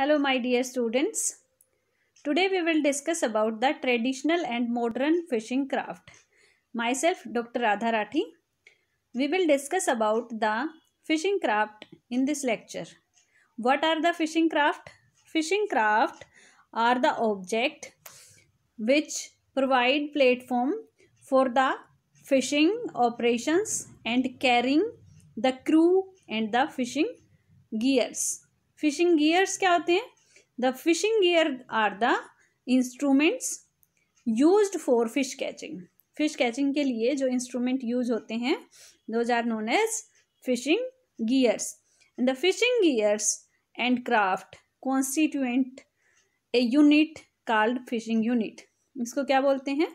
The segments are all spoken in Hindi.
Hello my dear students. Today we will discuss about the traditional and modern fishing craft. Myself Dr. Radha We will discuss about the fishing craft in this lecture. What are the fishing craft? Fishing craft are the object which provide platform for the fishing operations and carrying the crew and the fishing gears. Fishing gears क्या होते हैं the fishing gear are the instruments use for fish catching fish catching के लिए जो इंस्ट्रूमेंट यूज होते हैं those are known as fishing gears the fishing gears and craft constituent a unit called fishing unit इसको क्या बोलते हैं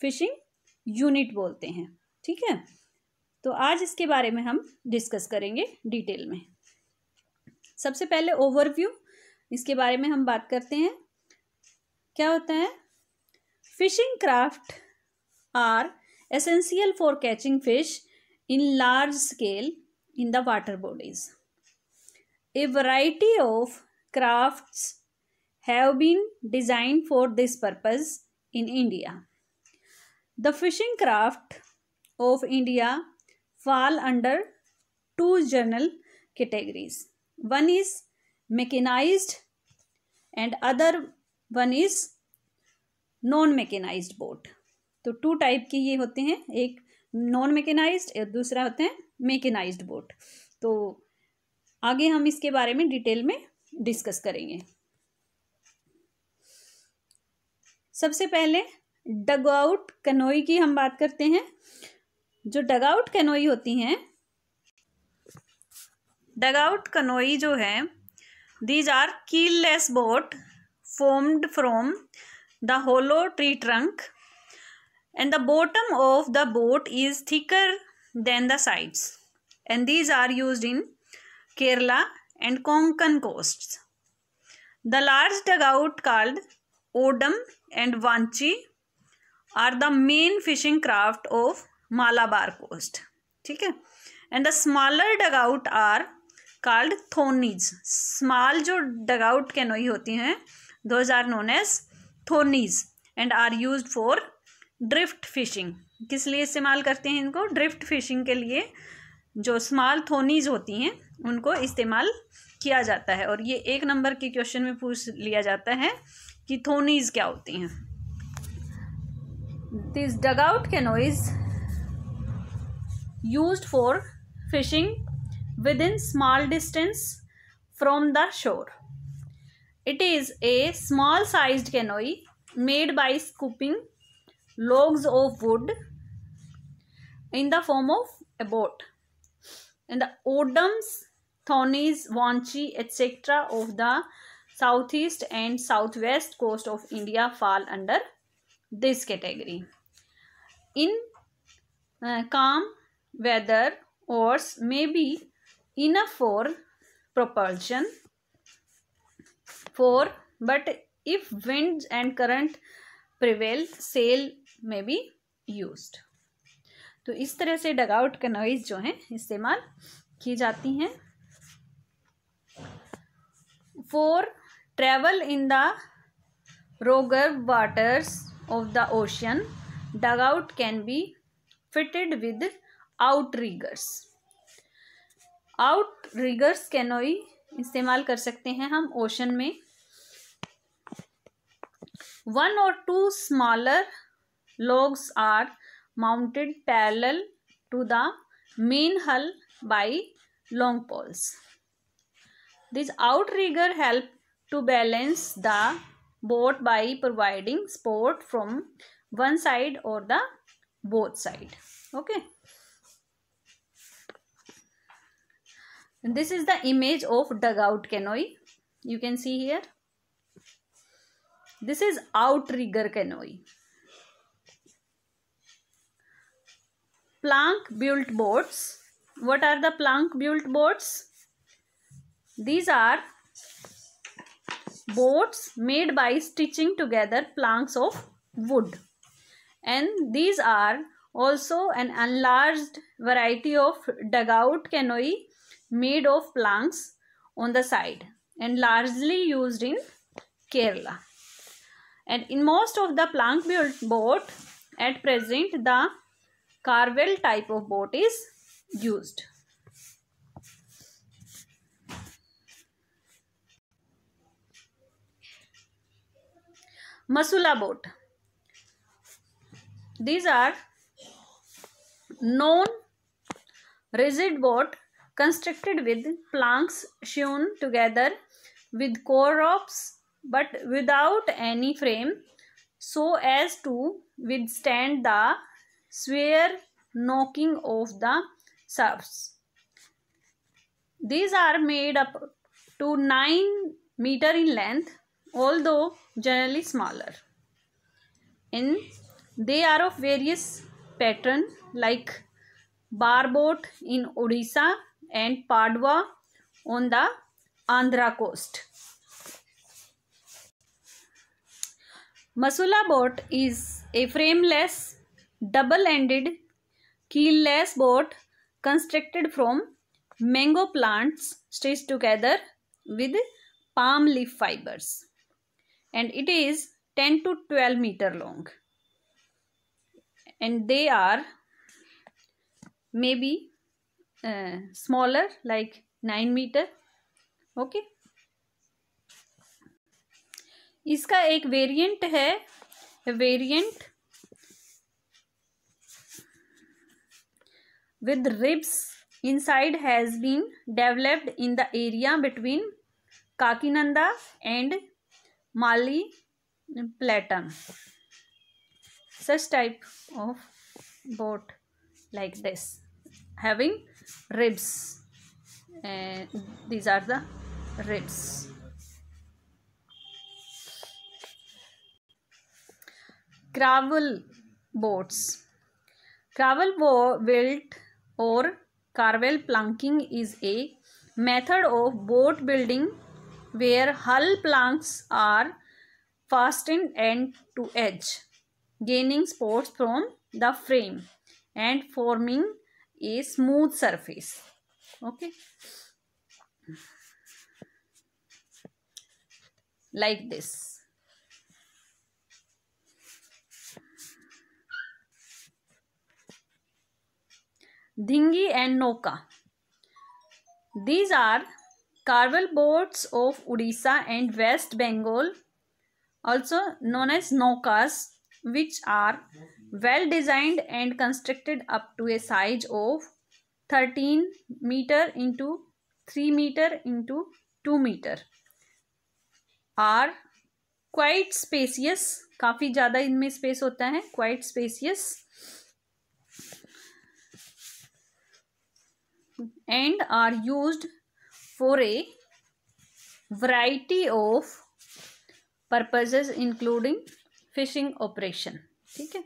फिशिंग यूनिट बोलते हैं ठीक है तो आज इसके बारे में हम डिस्कस करेंगे डिटेल में सबसे पहले ओवरव्यू इसके बारे में हम बात करते हैं क्या होता है fishing craft are essential for catching fish in large scale in the water bodies a variety of craft have been design for this purpose in India the fishing craft of India fall under two general categories one is mechanized and other one is non mechanized boat तो टू टाइप के ये होते हैं एक नॉन मेकेनाइज्ड और दूसरा होते हैं मेकेनाइज्ड बोट तो आगे हम इसके बारे में डिटेल में डिस्कस करेंगे सबसे पहले डगआउट कनोई की हम बात करते हैं जो डगआउट कनोई होती हैं डगआउट कनोई जो है these are keelless boat formed from the hollow tree trunk and the bottom of the boat is thicker than the sides and these are use in Kerala and Konkan coast the large dugout called odam and vanchi are the main fishing craft of Malabar coast ठीक है and the smaller out are called thonis small जो डगआउट कैनोई होती हैं those are known as थोनीज and are use for drift fishing किस लिए इस्तेमाल करते हैं इनको ड्रिफ्ट फिशिंग के लिए जो स्मॉल थोनीज होती हैं उनको इस्तेमाल किया जाता है और ये एक नंबर के क्वेश्चन में पूछ लिया जाता है कि थोनीज क्या होती हैं this dugout canoes use for fishing within small distance from the shore. It is a small sized canoe made by scooping logs of wood in the form of a boat. And the Odams, thornies, Wanchi, etc. of the southeast and southwest coast of India fall under this category. In uh, calm weather, oars may be enough for propulsion for but if winds and current prevail sail may be used तो इस तरह से डगआउट नॉइज जो हैं इस्तेमाल की जाती हैं फोर ट्रेवल इन द रोगर waters of the ocean dugout can be fitted with outriggers outriggers canoe इस्तेमाल कर सकते हैं हम ओशन में वन और two smaller logs are mounted parallel to the main hull by long poles this outrigger help to balance the boat by providing support from one side और the both side okay this is the image of dugout canoe you can see here this is outrigger canoe plank built boats what are the plank built boats these are boats made by stitching together planks of wood and these are also an enlarged variety of dugout canoe made of planks on the side and largely used in Kerala. And in most of the plank built boat at present the Carvel type of boat is used. Masula boat. These are known rigid boat constructed with planks shewn together with core but without any frame so as to withstand the severe knocking of the surfs. These are made up to 9 meter in length although generally smaller. In they are of various pattern like bar boat in Odisha and Padua on the Andhra coast. Masula boat is a frameless, double-ended, keelless boat constructed from mango plants stitched together with palm leaf fibers and it is 10 to 12 meter long and they are maybe uh, smaller like 9 meter okay okay? इसका एक वेरिएंट है variant with ribs inside has been developed in the area between kakinanda and mali platum such type of boat like this having ribs and these are the ribs gravel boats boat built or carvel planking is a method of boat building where hull planks are fastened end to edge gaining supports from the frame and forming a smooth surface okay like this dhingi and noka these are carvel boats of odisha and west bengal also known as nokas which are well designed and constructed up to a size of 13 meter into 3 meter into 2 meter are quite spacious काफ़ी ज़्यादा इनमें स्पेस होता है quite spacious and are used for a variety of purposes including fishing operation ठीक है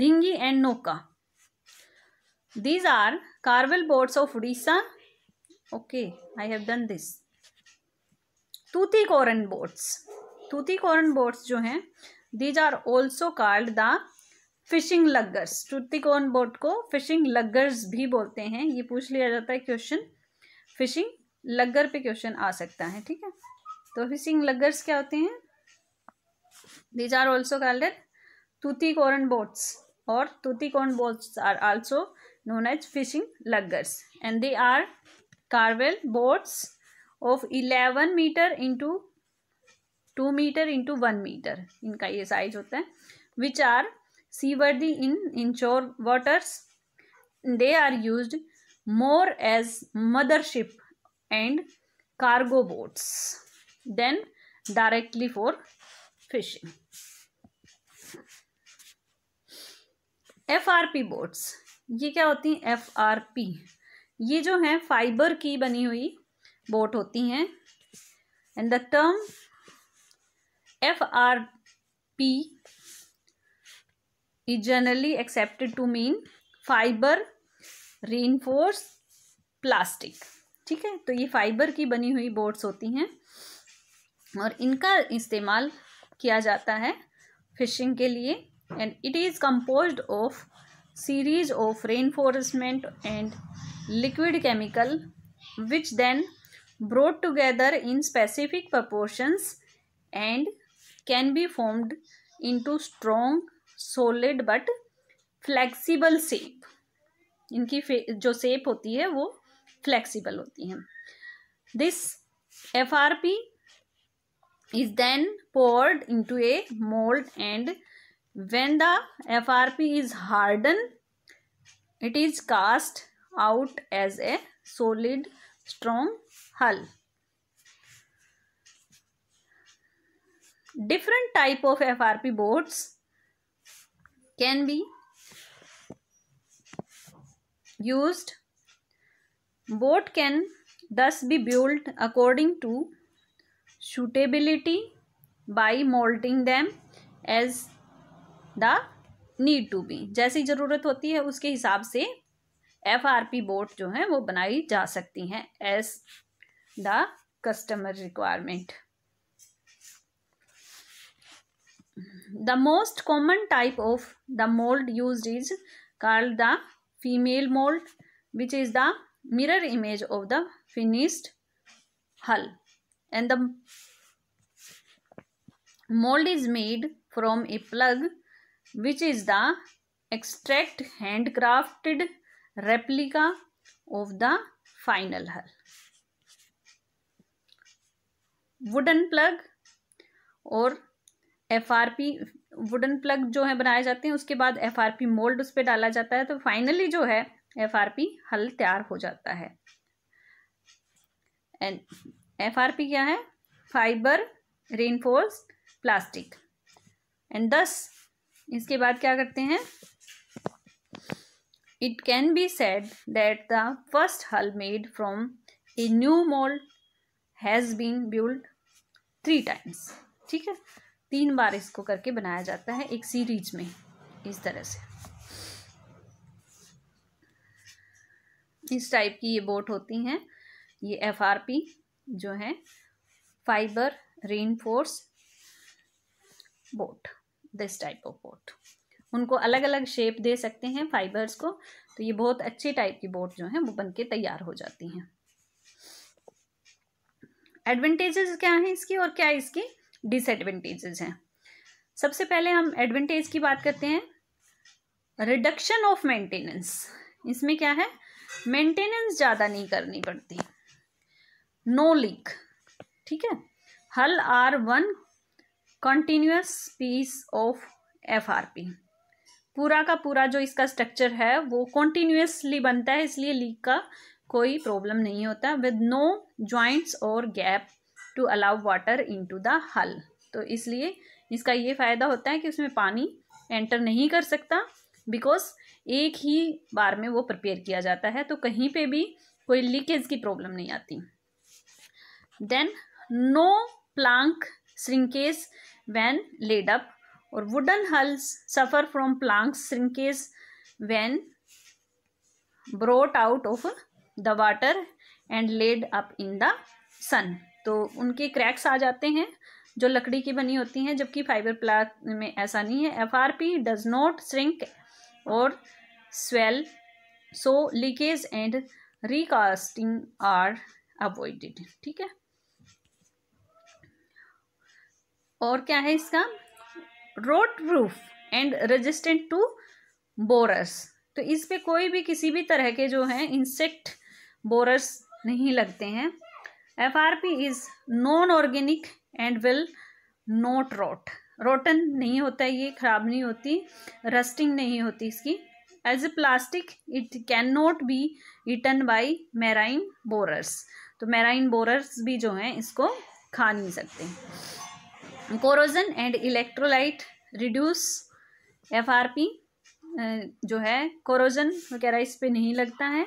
dinghy and nauka these are carvel boats of odisha okay i have done this tuticorin boats tuticorin boats jo hain these are also called the fishing luggers Tuticorin boat को फिशिंग लग्गर्स भी बोलते हैं ये पूछ लिया जाता है क्वेश्चन फिशिंग लग्गर पे क्वेश्चन आ सकता है ठीक है तो फिशिंग लग्गर्स क्या होते हैं these are also called at Tuticorin boats और Tuticorin boats are also known as fishing luggers and they are carvel boats of eleven metre into two metre into one metre इनका ये साइज होता है which are seaworthy in inshore waters they are use more as mothership and cargo boats than directly for fishing F R P boats ये क्या होती हैं एफ आर पी ये जो हैं फाइबर की बनी हुई बोट होती हैं and the term F R P is generally accepted to mean fibre reinforce plastic ठीक है तो ये फाइबर की बनी हुई बोट्स होती हैं और इनका इस्तेमाल किया जाता है फिशिंग के लिए and it is composed of series of reinforcement and liquid chemical which then brought together in specific proportions and can be formed into strong solid but flexible shape इनकी जो सेप होती है वो फ्लेक्सिबल होती है this F R P is then poured into a mould and when the FRP is hardened, it is cast out as a solid strong hull. Different type of FRP boats can be used. Boat can thus be built according to suitability by molding them as the need to be जैसी ज़रूरत होती है उसके हिसाब से एफ आर पी बोट जो है वो बनाई जा सकती हैं as the customer requirement the most common type of the mould use is called the female mould which is the mirror image of the finished hull and the mould is made from a plug which is the extract handcrafted replica of the final hull. Wooden plug और F R P wooden plug जो है बनाए जाते हैं उसके बाद एफ आर पी मोल्ड उस पर डाला जाता है तो फाइनली जो है एफ आर पी हल तैयार हो जाता है एंड एफ आर पी क्या है फाइबर रेनफोर्स प्लास्टिक एंड दस इसके बाद क्या करते हैं it can be said that the first hull made from a new mould has been build three times ठीक है तीन बार इसको करके बनाया जाता है एक सीरीज में इस तरह से इस टाइप की ये बोट होती हैं ये एफ आर पी जो है fibre reinforce boat this type of boat उनको अलग अलग शेप दे सकते हैं फाइबर्स को तो ये बहुत अच्छे टाइप की बोट जो है वो बन के तैयार हो जाती हैं एडवांटेजेस क्या हैं इसकी और क्या इसकी डिसएडवांटेजेस हैं सबसे पहले हम एडवांटेज की बात करते हैं रिडक्शन ऑफ मेंटेनेंस इसमें क्या है मेंटेनेंस ज़्यादा नहीं करनी पड़ती नो लीक ठीक है hull are one continuous piece of F R P पूरा का पूरा जो इसका स्ट्रक्चर है वो कॉन्टीन्यूसली बनता है इसलिए लीक का कोई प्रॉब्लम नहीं होता with no joints or gap to allow water into the hull तो इसलिए इसका ये फ़ायदा होता है कि उसमें पानी एंटर नहीं कर सकता बिकॉज एक ही बार में वो प्रिपेयर किया जाता है तो कहीं पे भी कोई लीकेज की प्रॉब्लम नहीं आती then no plank shrinkage when laid up or wooden hulls suffer from planks shrinkage when brought out of the water and laid up in the sun तो उनके क्रैक्स आ जाते हैं जो लकड़ी की बनी होती हैं जबकि फाइबर प्लाक में ऐसा नहीं है F R P does not shrink or swell so leakage and recasting are avoided ठीक है और क्या है इसका rot proof and resistant to borers तो इस पे कोई भी किसी भी तरह के जो हैं इंसेक्ट बोरस नहीं लगते हैं F R P is non organic and will not rot rotten नहीं होता ये ख़राब नहीं होती रस्टिंग नहीं होती इसकी as a plastic it can not be eaten by marine borers तो मैराइन बोरर्स भी जो हैं इसको खा नहीं सकते corrosion and electrolyte reduce F R P जो है कोरोजन वगैरह इस पर नहीं लगता है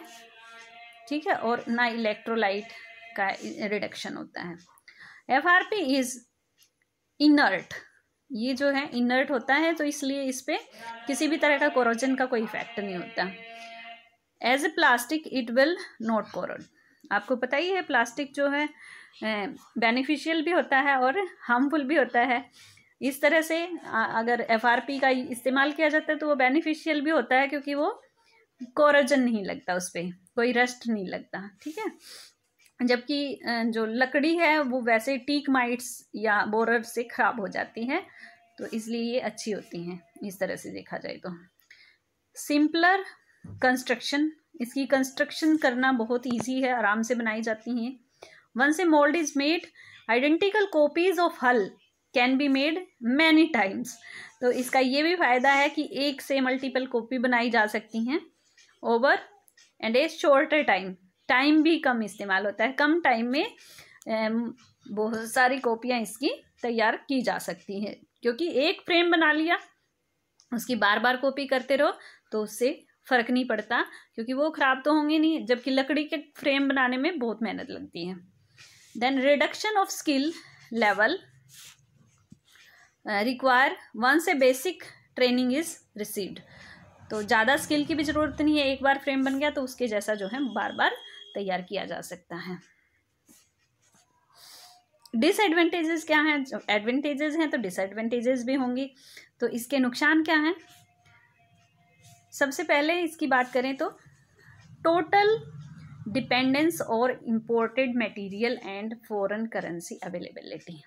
ठीक है और ना इलेक्ट्रोलाइट का रिडक्शन होता है F R P is inert ये जो है इनर्ट होता है तो इसलिए इस पर किसी भी तरह का कोरोजन का कोई इफेक्ट नहीं होता as a plastic it will not corrode आपको पता ही है प्लास्टिक जो है बेनिफिशियल भी होता है और हार्मफुल भी होता है इस तरह से अगर एफ का इस्तेमाल किया जाता है तो वो बेनिफिशियल भी होता है क्योंकि वो कोरोजन नहीं लगता उस पर कोई रस्ट नहीं लगता ठीक है जबकि जो लकड़ी है वो वैसे टीक माइट्स या बोरर से ख़राब हो जाती है तो इसलिए ये अच्छी होती हैं इस तरह से देखा जाए तो सिंपलर कंस्ट्रक्शन इसकी कंस्ट्रक्शन करना बहुत ईजी है आराम से बनाई जाती हैं once a mould is made identical copies of hull can be made many times तो इसका ये भी फायदा है कि एक से मल्टीपल कॉपी बनाई जा सकती हैं over and a shorter time time भी कम इस्तेमाल होता है कम टाइम में बहुत सारी कॉपियाँ इसकी तैयार की जा सकती हैं क्योंकि एक फ्रेम बना लिया उसकी बार बार कॉपी करते रहो तो उससे फ़र्क नहीं पड़ता क्योंकि वो ख़राब तो होंगे नहीं जबकि लकड़ी के फ्रेम बनाने में बहुत मेहनत लगती है then reduction of skill level require once basic training is received तो ज़्यादा स्किल की भी ज़रूरत नहीं है एक बार फ्रेम बन गया तो उसके जैसा जो है बार बार तैयार किया जा सकता है डिसएडवेंटेजेस क्या हैं एडवांटेजेस हैं तो डिसएडवांटेजेस भी होंगी तो इसके नुकसान क्या हैं सबसे पहले इसकी बात करें तो total dependence or imported material and foreign currency availability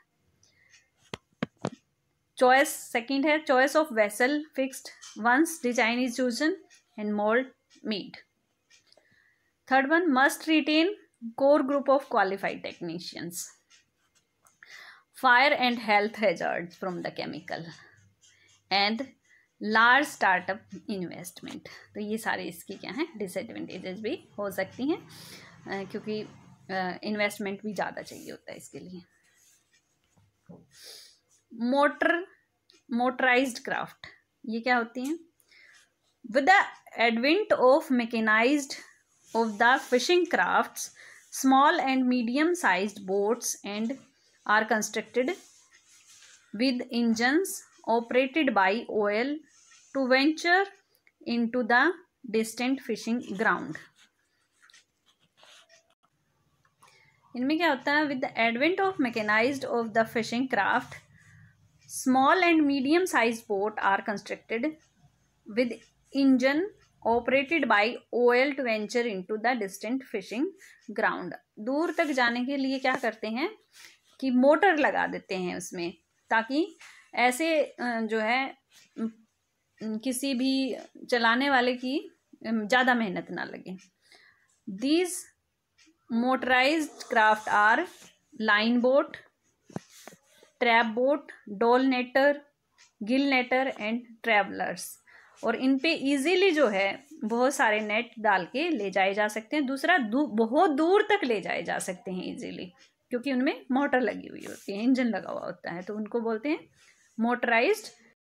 choice second है choice of vessel fixed once design is chosen and mould made third one must retain core group of qualified technicians fire and health hazard from the chemical and large startup investment तो ये सारे इसकी क्या हैं डिसएडवेंटेजेस भी हो सकती हैं क्योंकि इन्वेस्टमेंट भी ज़्यादा चाहिए होता है इसके लिए मोटर मोटराइज्ड क्राफ्ट ये क्या होती हैं with the advent of mechanized of the fishing crafts small and medium size boats and are constructed with engines operated by oil to venture into the distant fishing ground इनमें क्या होता है with the advent of mechanized of the fishing craft small and medium size boat are constructed with engine operated by oil to venture into the distant fishing ground दूर तक जाने के लिए क्या करते हैं कि मोटर लगा देते हैं उसमें ताकि ऐसे जो है किसी भी चलाने वाले की ज़्यादा मेहनत ना लगे these motorise craft are line boat trap boat dol netter gill netter and trawlers और इन पे इजीली जो है बहुत सारे नेट डाल के ले जाए जा सकते हैं दूसरा दू, बहुत दूर तक ले जाए जा सकते हैं ईजीली क्योंकि उनमें मोटर लगी हुई होती है इंजन लगा हुआ होता है तो उनको बोलते हैं मोटराइज्ड